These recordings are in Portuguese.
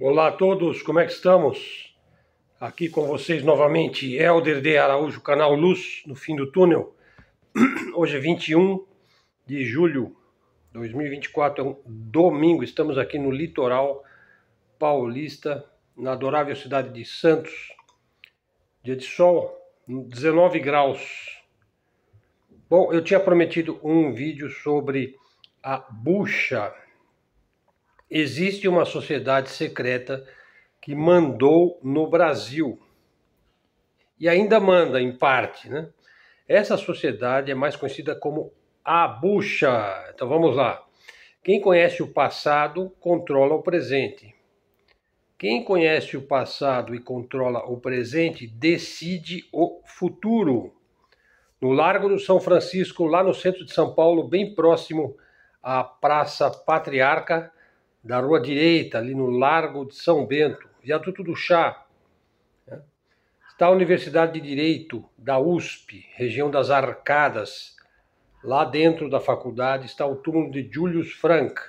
Olá a todos, como é que estamos? Aqui com vocês novamente, Helder de Araújo, canal Luz no fim do túnel. Hoje é 21 de julho de 2024, é um domingo, estamos aqui no litoral paulista, na adorável cidade de Santos. Dia de sol, 19 graus. Bom, eu tinha prometido um vídeo sobre a bucha Existe uma sociedade secreta que mandou no Brasil e ainda manda em parte, né? Essa sociedade é mais conhecida como a bucha. Então vamos lá. Quem conhece o passado controla o presente. Quem conhece o passado e controla o presente decide o futuro. No Largo do São Francisco, lá no centro de São Paulo, bem próximo à Praça Patriarca, da Rua Direita, ali no Largo de São Bento, Viaduto do Chá. Né? Está a Universidade de Direito da USP, região das Arcadas. Lá dentro da faculdade está o túmulo de Julius Frank,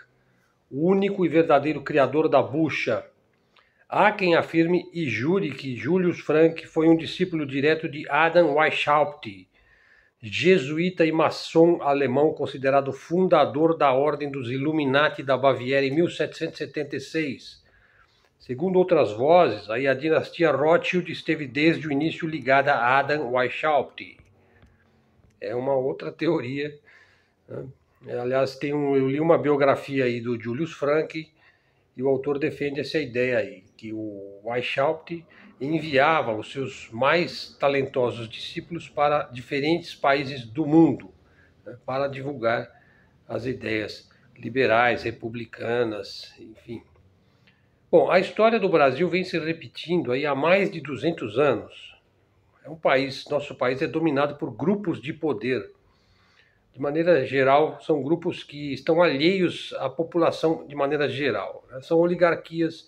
o único e verdadeiro criador da bucha. Há quem afirme e jure que Julius Frank foi um discípulo direto de Adam Weishaupt, jesuíta e maçom alemão considerado fundador da Ordem dos Illuminati da Baviera em 1776. Segundo outras vozes, aí a dinastia Rothschild esteve desde o início ligada a Adam Weishaupt. É uma outra teoria. Né? Aliás, tem um, eu li uma biografia aí do Julius Frank e o autor defende essa ideia aí, que o Weishaupt enviava os seus mais talentosos discípulos para diferentes países do mundo né, para divulgar as ideias liberais, republicanas, enfim. Bom, a história do Brasil vem se repetindo aí há mais de 200 anos. É um país, nosso país é dominado por grupos de poder. De maneira geral, são grupos que estão alheios à população de maneira geral. Né? São oligarquias,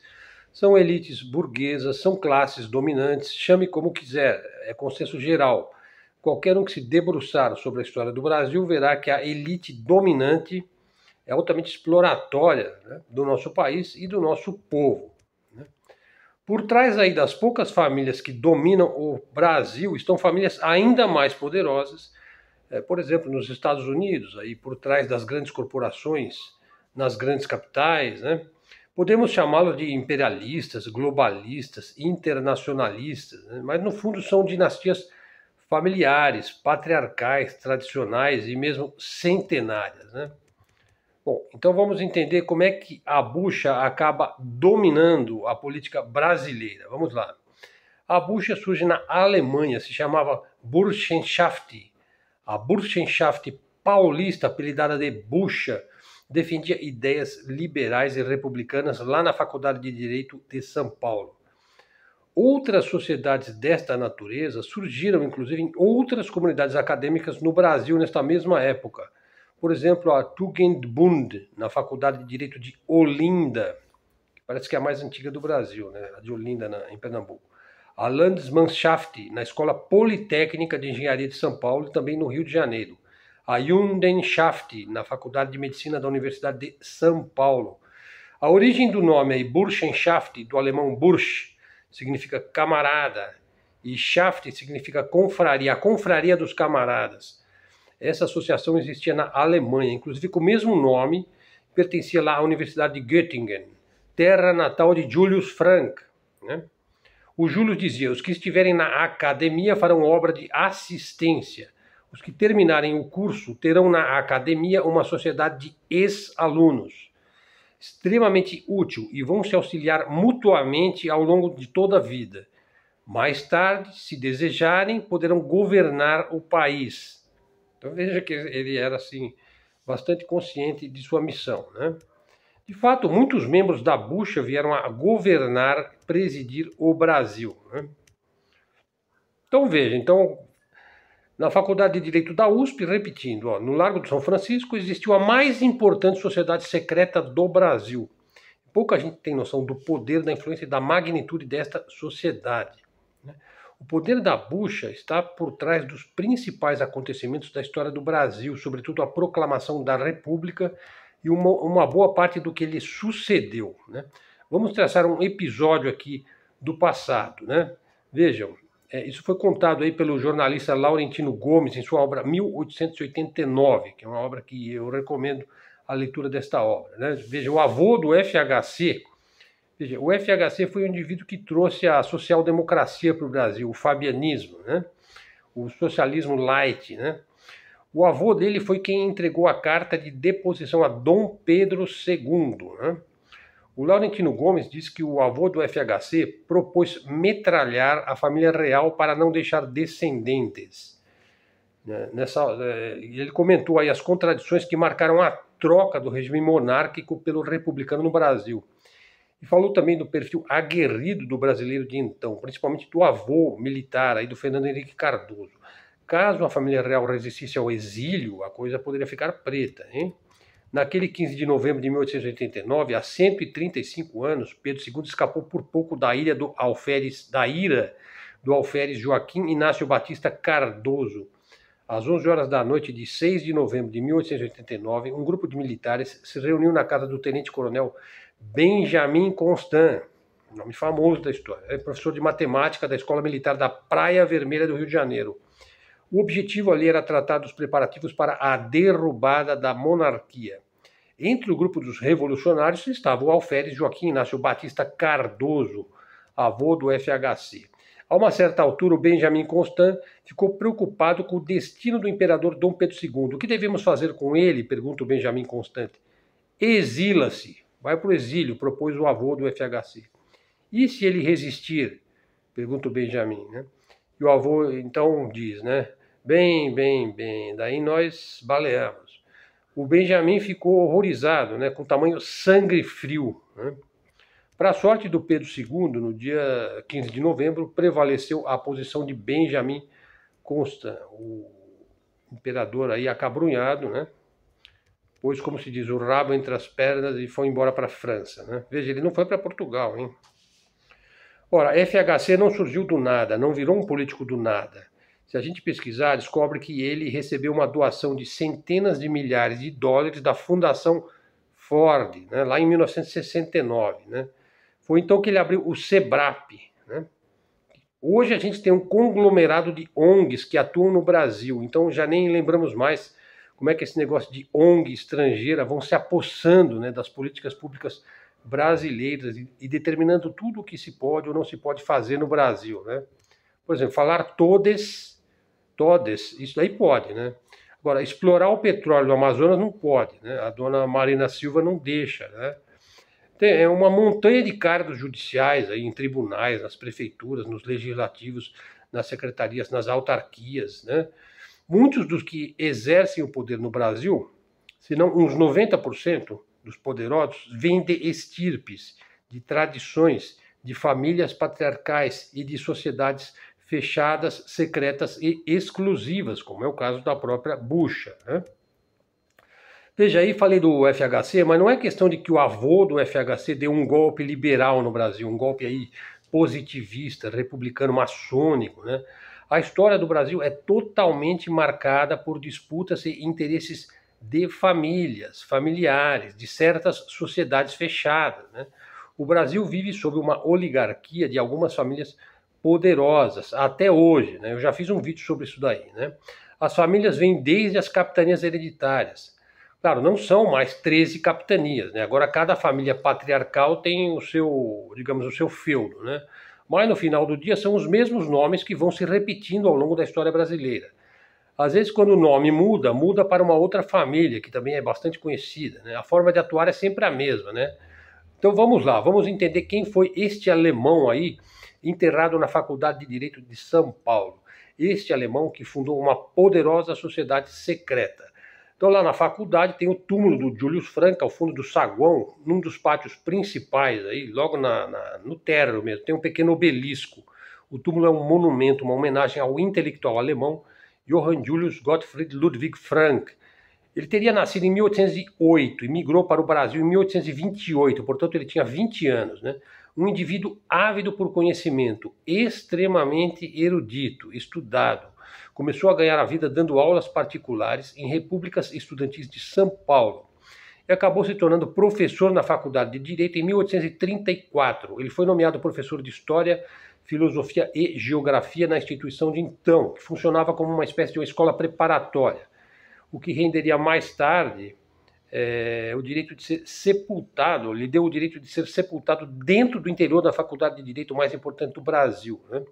são elites burguesas, são classes dominantes, chame como quiser, é consenso geral. Qualquer um que se debruçar sobre a história do Brasil verá que a elite dominante é altamente exploratória né, do nosso país e do nosso povo. Né? Por trás aí das poucas famílias que dominam o Brasil estão famílias ainda mais poderosas, é, por exemplo, nos Estados Unidos, aí por trás das grandes corporações, nas grandes capitais, né? Podemos chamá-los de imperialistas, globalistas, internacionalistas, né? mas no fundo são dinastias familiares, patriarcais, tradicionais e mesmo centenárias. Né? Bom, então vamos entender como é que a bucha acaba dominando a política brasileira. Vamos lá. A bucha surge na Alemanha, se chamava Burschenschaft. A Burschenschaft paulista, apelidada de bucha, defendia ideias liberais e republicanas lá na Faculdade de Direito de São Paulo. Outras sociedades desta natureza surgiram, inclusive, em outras comunidades acadêmicas no Brasil nesta mesma época. Por exemplo, a Tugendbund, na Faculdade de Direito de Olinda, que parece que é a mais antiga do Brasil, né? a de Olinda, na, em Pernambuco. A Landesmannschaft, na Escola Politécnica de Engenharia de São Paulo e também no Rio de Janeiro a Jundenschaft, na Faculdade de Medicina da Universidade de São Paulo. A origem do nome é Burschenschaft, do alemão Bursch, significa camarada, e Schaft significa confraria, a confraria dos camaradas. Essa associação existia na Alemanha, inclusive com o mesmo nome, pertencia lá à Universidade de Göttingen, terra natal de Julius Frank. Né? O Júlio dizia: os que estiverem na academia farão obra de assistência os que terminarem o curso terão na academia uma sociedade de ex-alunos, extremamente útil e vão se auxiliar mutuamente ao longo de toda a vida. Mais tarde, se desejarem, poderão governar o país. Então veja que ele era assim bastante consciente de sua missão, né? De fato, muitos membros da Bucha vieram a governar, presidir o Brasil. Né? Então veja, então na Faculdade de Direito da USP, repetindo, ó, no Largo do São Francisco existiu a mais importante sociedade secreta do Brasil. Pouca gente tem noção do poder, da influência e da magnitude desta sociedade. Né? O poder da bucha está por trás dos principais acontecimentos da história do Brasil, sobretudo a proclamação da República e uma, uma boa parte do que lhe sucedeu. Né? Vamos traçar um episódio aqui do passado. Né? Vejam, é, isso foi contado aí pelo jornalista Laurentino Gomes em sua obra 1889, que é uma obra que eu recomendo a leitura desta obra. Né? Veja, o avô do FHC, veja, o FHC foi o indivíduo que trouxe a social-democracia para o Brasil, o fabianismo, né? o socialismo light. Né? O avô dele foi quem entregou a carta de deposição a Dom Pedro II. Né? O Laurentino Gomes disse que o avô do FHC propôs metralhar a família real para não deixar descendentes. Né, nessa, eh, ele comentou aí as contradições que marcaram a troca do regime monárquico pelo republicano no Brasil. E falou também do perfil aguerrido do brasileiro de então, principalmente do avô militar aí do Fernando Henrique Cardoso. Caso a família real resistisse ao exílio, a coisa poderia ficar preta, hein? Naquele 15 de novembro de 1889, há 135 anos, Pedro II escapou por pouco da ilha do Alferes, da ira do Alferes Joaquim Inácio Batista Cardoso. Às 11 horas da noite de 6 de novembro de 1889, um grupo de militares se reuniu na casa do tenente-coronel Benjamin Constant, nome famoso da história, é professor de matemática da Escola Militar da Praia Vermelha do Rio de Janeiro. O objetivo ali era tratar dos preparativos para a derrubada da monarquia. Entre o grupo dos revolucionários estava o alferes Joaquim Inácio Batista Cardoso, avô do FHC. A uma certa altura, o Benjamin Constant ficou preocupado com o destino do imperador Dom Pedro II. O que devemos fazer com ele? pergunta o Benjamin Constant. Exila-se, vai para o exílio, propôs o avô do FHC. E se ele resistir? pergunta o Benjamin. Né? E o avô então diz, né? Bem, bem, bem. Daí nós baleamos. O Benjamin ficou horrorizado, né, com tamanho sangue frio. Né? Para a sorte do Pedro II, no dia 15 de novembro, prevaleceu a posição de Benjamin Consta, o imperador aí acabrunhado, né? Pois, como se diz, o rabo entre as pernas e foi embora para a França, né? Veja, ele não foi para Portugal, hein? Ora, FHC não surgiu do nada, não virou um político do nada. Se a gente pesquisar, descobre que ele recebeu uma doação de centenas de milhares de dólares da Fundação Ford, né, lá em 1969. Né? Foi então que ele abriu o SEBRAP. Né? Hoje a gente tem um conglomerado de ONGs que atuam no Brasil, então já nem lembramos mais como é que esse negócio de ONG estrangeira vão se apossando né, das políticas públicas brasileiras e, e, determinando tudo o que se pode ou não se pode fazer no Brasil. Né? Por exemplo, falar todes todes, isso daí pode, né? Agora, explorar o petróleo do Amazonas não pode, né? A dona Marina Silva não deixa, né? Tem é uma montanha de cargos judiciais aí em tribunais, nas prefeituras, nos legislativos, nas secretarias, nas autarquias, né? Muitos dos que exercem o poder no Brasil, se não uns 90% dos poderosos, vêm de estirpes, de tradições, de famílias patriarcais e de sociedades fechadas, secretas e exclusivas, como é o caso da própria bucha. Né? Veja aí, falei do FHC, mas não é questão de que o avô do FHC deu um golpe liberal no Brasil, um golpe aí positivista, republicano, maçônico, né? A história do Brasil é totalmente marcada por disputas e interesses de famílias, familiares, de certas sociedades fechadas. Né? O Brasil vive sob uma oligarquia de algumas famílias poderosas até hoje. Né? Eu já fiz um vídeo sobre isso daí. Né? As famílias vêm desde as capitanias hereditárias. Claro, não são mais 13 capitanias, né? Agora cada família patriarcal tem o seu, digamos, o seu feudo, né? Mas no final do dia são os mesmos nomes que vão se repetindo ao longo da história brasileira. Às vezes quando o nome muda, muda para uma outra família que também é bastante conhecida, né? A forma de atuar é sempre a mesma, né? Então vamos lá, vamos entender quem foi este alemão aí enterrado na Faculdade de Direito de São Paulo. Este alemão que fundou uma poderosa sociedade secreta. Então, lá na faculdade tem o túmulo do Julius Franca, ao fundo do saguão, num dos pátios principais, aí, logo na, na, no térreo mesmo, tem um pequeno obelisco. O túmulo é um monumento, uma homenagem ao intelectual alemão Johann Julius Gottfried Ludwig Frank. Ele teria nascido em 1808 e migrou para o Brasil em 1828, portanto ele tinha 20 anos, né? um indivíduo ávido por conhecimento, extremamente erudito, estudado. Começou a ganhar a vida dando aulas particulares em repúblicas estudantis de São Paulo e acabou se tornando professor na Faculdade de Direito em 1834. Ele foi nomeado professor de História, Filosofia e Geografia na instituição de então, que funcionava como uma espécie de uma escola preparatória, o que renderia mais tarde é, o direito de ser sepultado, lhe deu o direito de ser sepultado dentro do interior da faculdade de direito mais importante do Brasil. Né?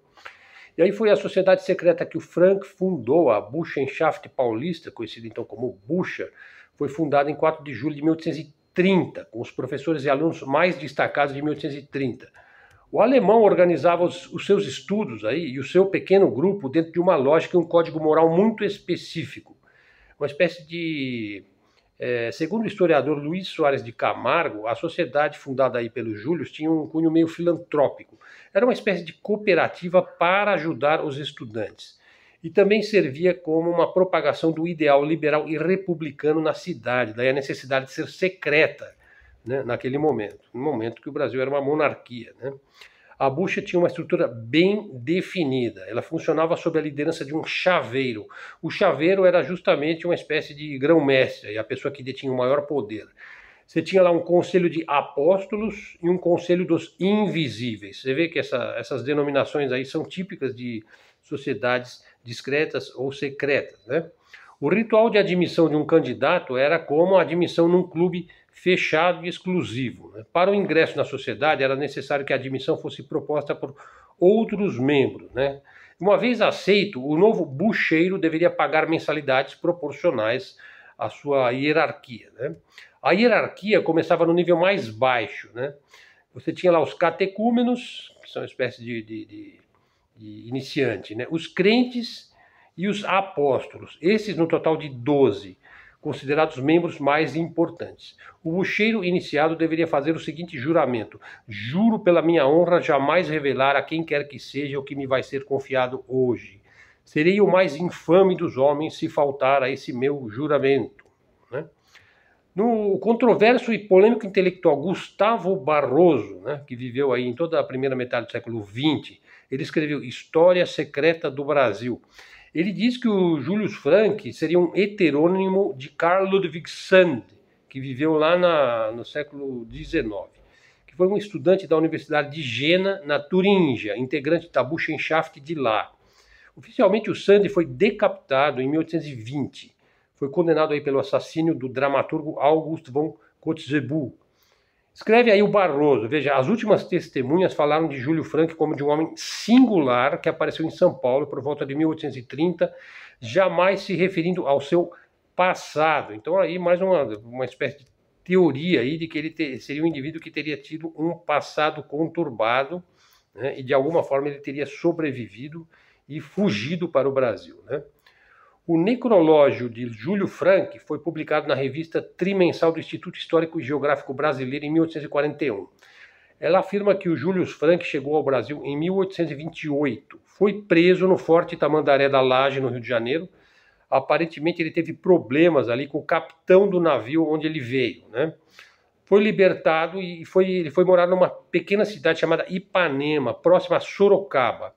E aí foi a sociedade secreta que o Frank fundou, a Buchenschaft Paulista, conhecida então como Bucha, foi fundada em 4 de julho de 1830, com os professores e alunos mais destacados de 1830. O alemão organizava os, os seus estudos aí e o seu pequeno grupo dentro de uma lógica e um código moral muito específico, uma espécie de é, segundo o historiador Luiz Soares de Camargo, a sociedade fundada aí pelos Júlios tinha um cunho meio filantrópico. Era uma espécie de cooperativa para ajudar os estudantes. E também servia como uma propagação do ideal liberal e republicano na cidade, daí a necessidade de ser secreta né, naquele momento, no momento que o Brasil era uma monarquia. Né? a bucha tinha uma estrutura bem definida. Ela funcionava sob a liderança de um chaveiro. O chaveiro era justamente uma espécie de grão-mestre, a pessoa que detinha o maior poder. Você tinha lá um conselho de apóstolos e um conselho dos invisíveis. Você vê que essa, essas denominações aí são típicas de sociedades discretas ou secretas, né? O ritual de admissão de um candidato era como a admissão num clube fechado e exclusivo. Né? Para o ingresso na sociedade, era necessário que a admissão fosse proposta por outros membros. Né? Uma vez aceito, o novo bucheiro deveria pagar mensalidades proporcionais à sua hierarquia. Né? A hierarquia começava no nível mais baixo. Né? Você tinha lá os catecúmenos, que são uma espécie de, de, de, de iniciante, né? os crentes e os apóstolos, esses no total de 12 considerados membros mais importantes. O bucheiro iniciado deveria fazer o seguinte juramento: Juro pela minha honra jamais revelar a quem quer que seja o que me vai ser confiado hoje. Serei o mais infame dos homens se faltar a esse meu juramento. Né? No controverso e polêmico intelectual Gustavo Barroso, né, que viveu aí em toda a primeira metade do século XX, ele escreveu História Secreta do Brasil. Ele diz que o Julius Franck seria um heterônimo de Carl Ludwig Sand, que viveu lá na, no século XIX, que foi um estudante da Universidade de Jena, na Turíngia, integrante da Burschenschaft de lá. Oficialmente, o Sand foi decapitado em 1820. Foi condenado aí pelo assassínio do dramaturgo August von Kotzebue, Escreve aí o Barroso. Veja, as últimas testemunhas falaram de Júlio Franco como de um homem singular que apareceu em São Paulo por volta de 1830, jamais se referindo ao seu passado. Então, aí, mais uma, uma espécie de teoria aí de que ele ter, seria um indivíduo que teria tido um passado conturbado né, e, de alguma forma, ele teria sobrevivido e fugido para o Brasil. Né? O necrológio de Júlio Franck foi publicado na revista Trimensal do Instituto Histórico e Geográfico Brasileiro em 1841. Ela afirma que o Júlio Franck chegou ao Brasil em 1828. Foi preso no Forte Tamandaré da Laje, no Rio de Janeiro. Aparentemente, ele teve problemas ali com o capitão do navio onde ele veio, né? Foi libertado e foi, ele foi morar numa pequena cidade chamada Ipanema, próxima a Sorocaba.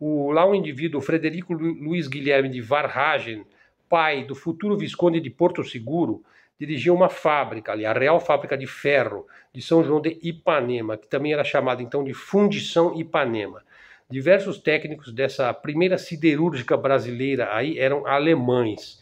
O, lá um indivíduo, Frederico Luiz Guilherme de Varhagen, pai do futuro Visconde de Porto Seguro, dirigia uma fábrica ali, a Real Fábrica de Ferro de São João de Ipanema, que também era chamada então de Fundição Ipanema. Diversos técnicos dessa primeira siderúrgica brasileira aí eram alemães.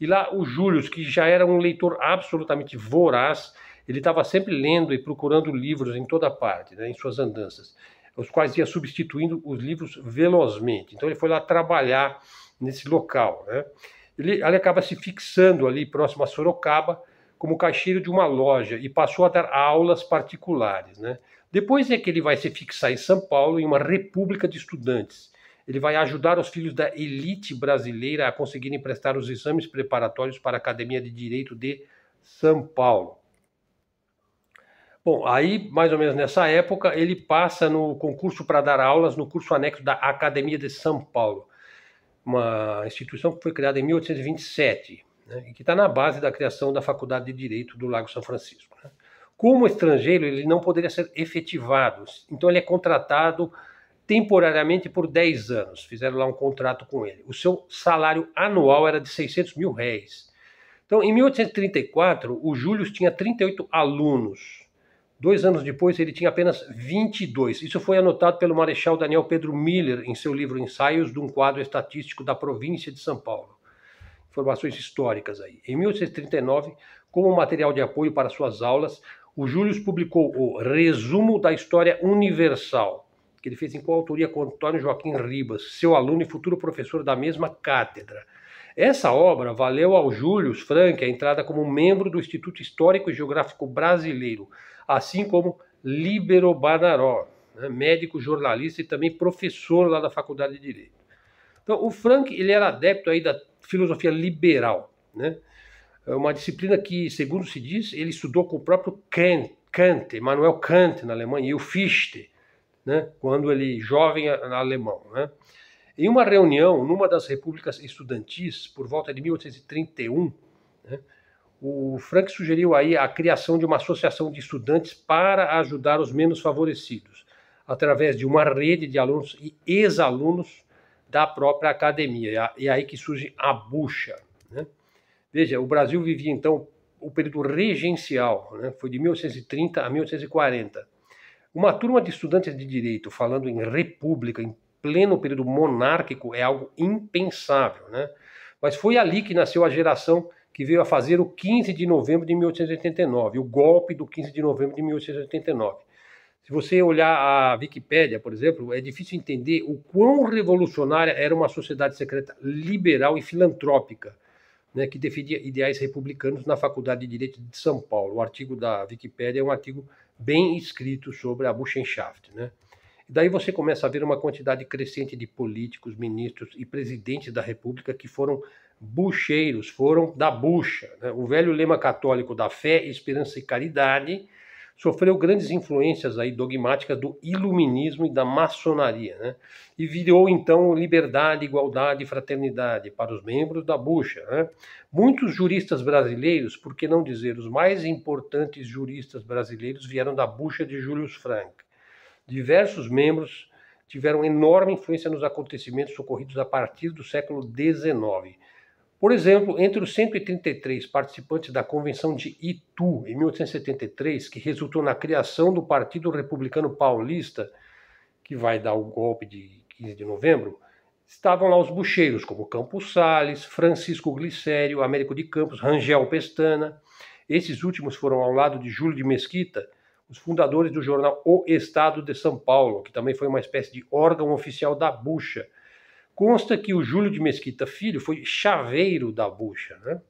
E lá o Júlio, que já era um leitor absolutamente voraz, ele estava sempre lendo e procurando livros em toda parte, né, em suas andanças os quais ia substituindo os livros velozmente. Então ele foi lá trabalhar nesse local. Né? Ele, ele acaba se fixando ali próximo a Sorocaba como caixeiro de uma loja e passou a dar aulas particulares. Né? Depois é que ele vai se fixar em São Paulo, em uma república de estudantes. Ele vai ajudar os filhos da elite brasileira a conseguirem prestar os exames preparatórios para a Academia de Direito de São Paulo. Bom, aí, mais ou menos nessa época, ele passa no concurso para dar aulas no curso anexo da Academia de São Paulo, uma instituição que foi criada em 1827 né, e que está na base da criação da Faculdade de Direito do Lago São Francisco. Né. Como estrangeiro, ele não poderia ser efetivado, então ele é contratado temporariamente por 10 anos. Fizeram lá um contrato com ele. O seu salário anual era de 600 mil réis. Então, em 1834, o Júlio tinha 38 alunos Dois anos depois, ele tinha apenas 22. Isso foi anotado pelo Marechal Daniel Pedro Miller em seu livro Ensaios de um Quadro Estatístico da Província de São Paulo. Informações históricas aí. Em 1839, como material de apoio para suas aulas, o Július publicou o Resumo da História Universal, que ele fez em coautoria com Antônio Joaquim Ribas, seu aluno e futuro professor da mesma cátedra. Essa obra valeu ao Július Franck a entrada como membro do Instituto Histórico e Geográfico Brasileiro assim como Libero Badaró, né, médico, jornalista e também professor lá da Faculdade de Direito. Então, o Frank ele era adepto aí da filosofia liberal, né? É uma disciplina que, segundo se diz, ele estudou com o próprio Kant, Kant Manuel Kant na Alemanha, e o Fichte, né, quando ele jovem alemão. Né? Em uma reunião numa das repúblicas estudantis, por volta de 1831, né, o Frank sugeriu aí a criação de uma associação de estudantes para ajudar os menos favorecidos, através de uma rede de alunos e ex-alunos da própria academia. E é, é aí que surge a bucha. Né? Veja, o Brasil vivia então o período regencial, né? foi de 1830 a 1840. Uma turma de estudantes de direito falando em república, em pleno período monárquico, é algo impensável. Né? Mas foi ali que nasceu a geração que veio a fazer o 15 de novembro de 1889, o golpe do 15 de novembro de 1889. Se você olhar a Wikipédia, por exemplo, é difícil entender o quão revolucionária era uma sociedade secreta liberal e filantrópica, né, que defendia ideais republicanos na Faculdade de Direito de São Paulo. O artigo da Wikipédia é um artigo bem escrito sobre a Buchenschaft. né? Daí você começa a ver uma quantidade crescente de políticos, ministros e presidentes da República que foram bucheiros, foram da bucha. Né? O velho lema católico da fé, esperança e caridade sofreu grandes influências aí dogmáticas do iluminismo e da maçonaria, né? E virou então liberdade, igualdade e fraternidade para os membros da bucha, né? Muitos juristas brasileiros, por que não dizer os mais importantes juristas brasileiros vieram da bucha de Júlio Frank. Diversos membros tiveram enorme influência nos acontecimentos ocorridos a partir do século XIX. Por exemplo, entre os 133 participantes da Convenção de Itu, em 1873, que resultou na criação do Partido Republicano Paulista, que vai dar o golpe de 15 de novembro, estavam lá os bucheiros, como Campos Sales, Francisco Glicério, Américo de Campos, Rangel Pestana. Esses últimos foram ao lado de Júlio de Mesquita, os fundadores do jornal O Estado de São Paulo, que também foi uma espécie de órgão oficial da bucha, Consta que o Júlio de Mesquita Filho foi chaveiro da bucha. Né?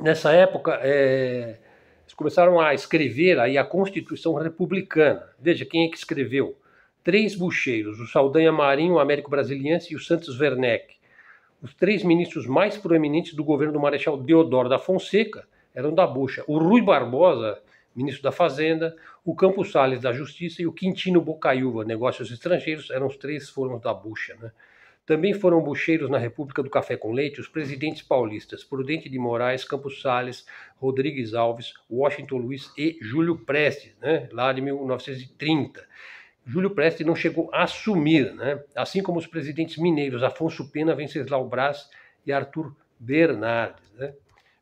Nessa época, é, eles começaram a escrever aí a Constituição Republicana. Veja quem é que escreveu. Três bucheiros, o Saldanha Marinho, o Américo Brasiliense e o Santos Werneck. Os três ministros mais proeminentes do governo do Marechal Deodoro da Fonseca eram da bucha. O Rui Barbosa ministro da Fazenda, o Campos Salles da Justiça e o Quintino Bocaiúva, Negócios Estrangeiros, eram os três foram da bucha. Né? Também foram bucheiros na República do Café com Leite os presidentes paulistas Prudente de Moraes, Campos Salles, Rodrigues Alves, Washington Luiz e Júlio Prestes, né? lá de 1930. Júlio Prestes não chegou a assumir, né? assim como os presidentes mineiros Afonso Pena, Venceslau Brás e Arthur Bernardes. Né?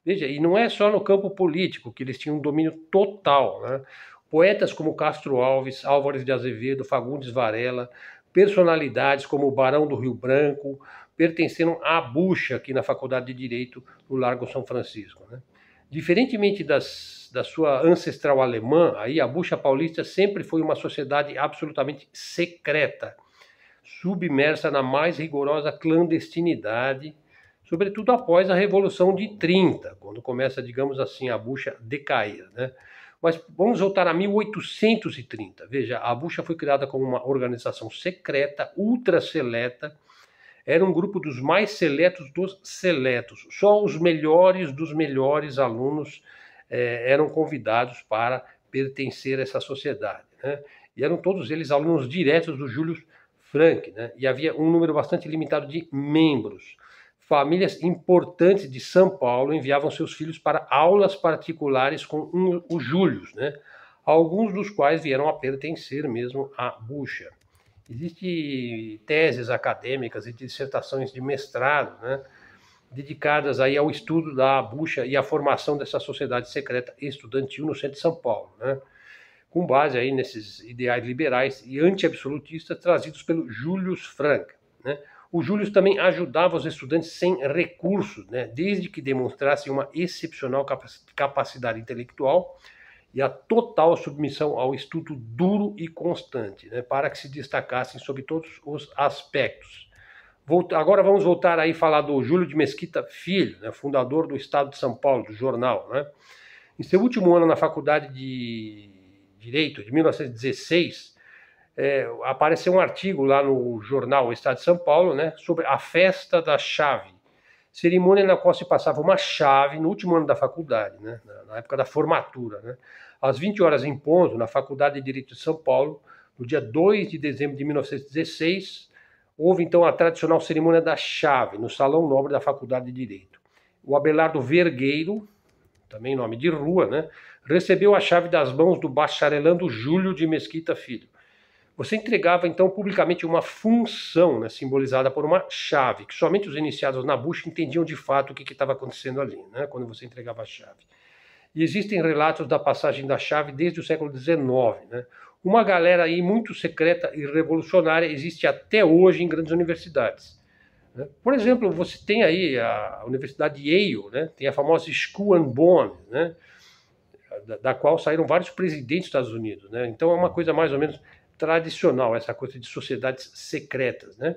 Veja, e não é só no campo político que eles tinham um domínio total. Né? Poetas como Castro Alves, Álvares de Azevedo, Fagundes Varela, personalidades como o Barão do Rio Branco, pertenceram à bucha aqui na Faculdade de Direito no Largo São Francisco. Né? Diferentemente das, da sua ancestral alemã, aí a bucha paulista sempre foi uma sociedade absolutamente secreta, submersa na mais rigorosa clandestinidade sobretudo após a Revolução de 30, quando começa, digamos assim, a bucha decair. Né? Mas vamos voltar a 1830. Veja, a bucha foi criada como uma organização secreta, ultra seleta. Era um grupo dos mais seletos dos seletos. Só os melhores dos melhores alunos eh, eram convidados para pertencer a essa sociedade. Né? E eram todos eles alunos diretos do Júlio Frank, né? e havia um número bastante limitado de membros famílias importantes de São Paulo enviavam seus filhos para aulas particulares com um, os Júlios, né? alguns dos quais vieram a pertencer mesmo à bucha. Existem teses acadêmicas e dissertações de mestrado né, dedicadas aí ao estudo da bucha e à formação dessa sociedade secreta estudantil no centro de São Paulo, né, com base aí nesses ideais liberais e anti-absolutistas trazidos pelo Július Frank. Né. O Júlio também ajudava os estudantes sem recursos, né, desde que demonstrassem uma excepcional capacidade intelectual e a total submissão ao estudo duro e constante, né, para que se destacassem sobre todos os aspectos. Volta, agora vamos voltar aí falar do Júlio de Mesquita Filho, né, fundador do Estado de São Paulo, do jornal. Né. Em seu último ano na Faculdade de Direito, de 1916, é, apareceu um artigo lá no jornal o Estado de São Paulo, né, sobre a festa da chave. Cerimônia na qual se passava uma chave no último ano da faculdade, né, na época da formatura. Né, às 20 horas em ponto, na Faculdade de Direito de São Paulo, no dia 2 de dezembro de 1916, houve então a tradicional cerimônia da chave no Salão Nobre da Faculdade de Direito. O Abelardo Vergueiro, também nome de rua, né, recebeu a chave das mãos do bacharelando Júlio de Mesquita Filho você entregava então publicamente uma função né, simbolizada por uma chave, que somente os iniciados na bucha entendiam de fato o que estava acontecendo ali, né, quando você entregava a chave. E existem relatos da passagem da chave desde o século XIX. Né? Uma galera aí muito secreta e revolucionária existe até hoje em grandes universidades. Né? Por exemplo, você tem aí a Universidade Yale, né? tem a famosa School and Bond, né? da, da qual saíram vários presidentes dos Estados Unidos. Né? Então é uma coisa mais ou menos tradicional, essa coisa de sociedades secretas, né?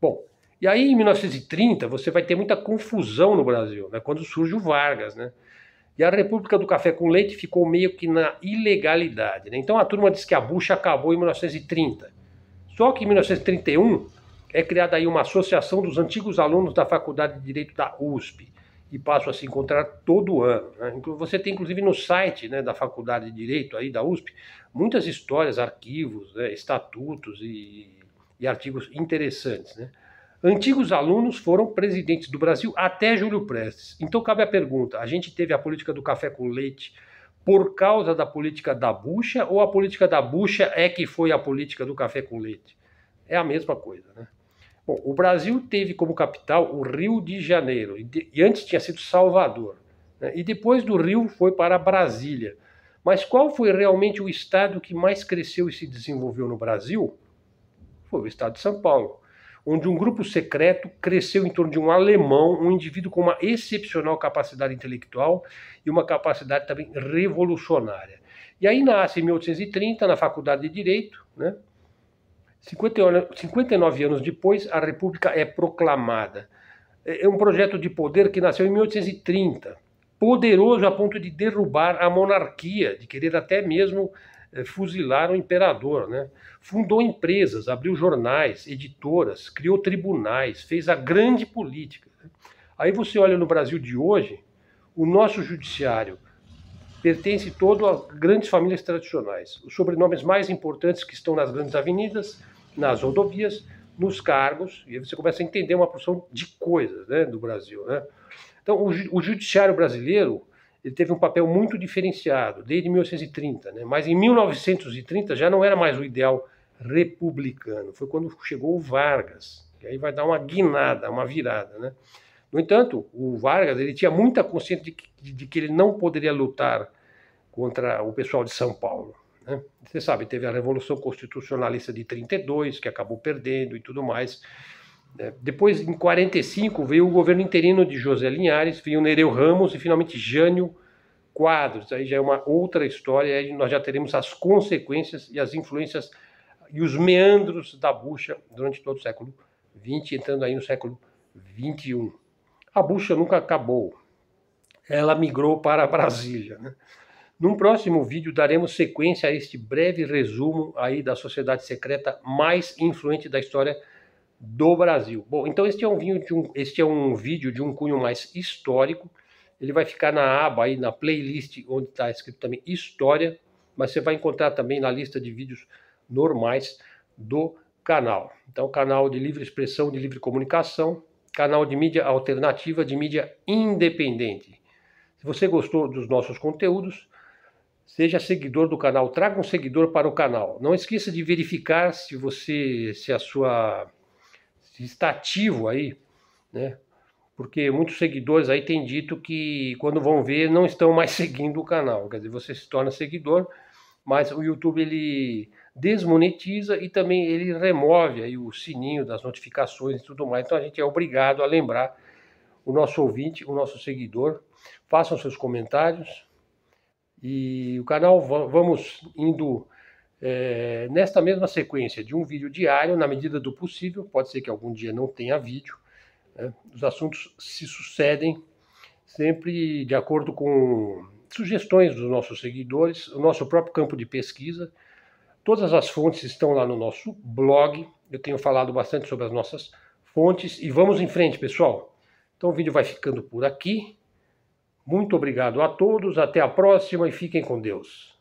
Bom, e aí em 1930 você vai ter muita confusão no Brasil, né? Quando surge o Vargas, né? E a República do Café com Leite ficou meio que na ilegalidade, né? Então a turma diz que a bucha acabou em 1930. Só que em 1931 é criada aí uma associação dos antigos alunos da Faculdade de Direito da USP e passo a se encontrar todo ano. Né? Você tem, inclusive, no site né, da Faculdade de Direito aí da USP, muitas histórias, arquivos, né, estatutos e, e, artigos interessantes. Né? Antigos alunos foram presidentes do Brasil até Júlio Prestes. Então cabe a pergunta: a gente teve a política do café com leite por causa da política da bucha ou a política da bucha é que foi a política do café com leite? É a mesma coisa, né? Bom, o Brasil teve como capital o Rio de Janeiro, e antes tinha sido Salvador. Né? E depois do Rio foi para Brasília. Mas qual foi realmente o estado que mais cresceu e se desenvolveu no Brasil? Foi o estado de São Paulo, onde um grupo secreto cresceu em torno de um alemão, um indivíduo com uma excepcional capacidade intelectual e uma capacidade também revolucionária. E aí nasce em 1830, na Faculdade de Direito, né? 59 anos depois, a República é proclamada. É, é um projeto de poder que nasceu em 1830, poderoso a ponto de derrubar a monarquia, de querer até mesmo é, fuzilar o imperador. Né? Fundou empresas, abriu jornais, editoras, criou tribunais, fez a grande política. Né? Aí você olha no Brasil de hoje, o nosso judiciário, pertence todo a grandes famílias tradicionais. Os sobrenomes mais importantes que estão nas grandes avenidas, nas rodovias, nos cargos, e aí você começa a entender uma porção de coisas né, do Brasil. Né? Então, o, o judiciário brasileiro ele teve um papel muito diferenciado desde 1930, né? mas em 1930 já não era mais o ideal republicano, foi quando chegou o Vargas, que aí vai dar uma guinada, uma virada. Né? No entanto, o Vargas ele tinha muita consciência de que, de que ele não poderia lutar contra o pessoal de São Paulo. Né? Você sabe, teve a Revolução Constitucionalista de 32, que acabou perdendo e tudo mais. Né? Depois, em 45, veio o governo interino de José Linhares, veio Nereu Ramos e finalmente Jânio Quadros. Aí já é uma outra história, aí nós já teremos as consequências e as influências e os meandros da bucha durante todo o século XX, entrando aí no século XXI. A bucha nunca acabou. Ela migrou para Brasília. Né? Num próximo vídeo daremos sequência a este breve resumo aí da sociedade secreta mais influente da história do Brasil. Bom, então este é um, vinho de um, este é um vídeo de um cunho mais histórico. Ele vai ficar na aba aí, na playlist, onde está escrito também História, mas você vai encontrar também na lista de vídeos normais do canal. Então, canal de livre expressão, de livre comunicação, canal de mídia alternativa, de mídia independente. Se você gostou dos nossos conteúdos, seja seguidor do canal, traga um seguidor para o canal. Não esqueça de verificar se você, se a sua, se está ativo aí, né? Porque muitos seguidores aí têm dito que quando vão ver não estão mais seguindo o canal. Quer dizer, você se torna seguidor, mas o YouTube ele desmonetiza e também ele remove aí o sininho das notificações e tudo mais. Então a gente é obrigado a lembrar o nosso ouvinte, o nosso seguidor, façam seus comentários e o canal vamos indo é, nesta mesma sequência de um vídeo diário, na medida do possível, pode ser que algum dia não tenha vídeo, né? os assuntos se sucedem sempre de acordo com sugestões dos nossos seguidores, o nosso próprio campo de pesquisa, Todas as fontes estão lá no nosso blog. Eu tenho falado bastante sobre as nossas fontes e vamos em frente, pessoal. Então o vídeo vai ficando por aqui. Muito obrigado a todos, até a próxima e fiquem com Deus.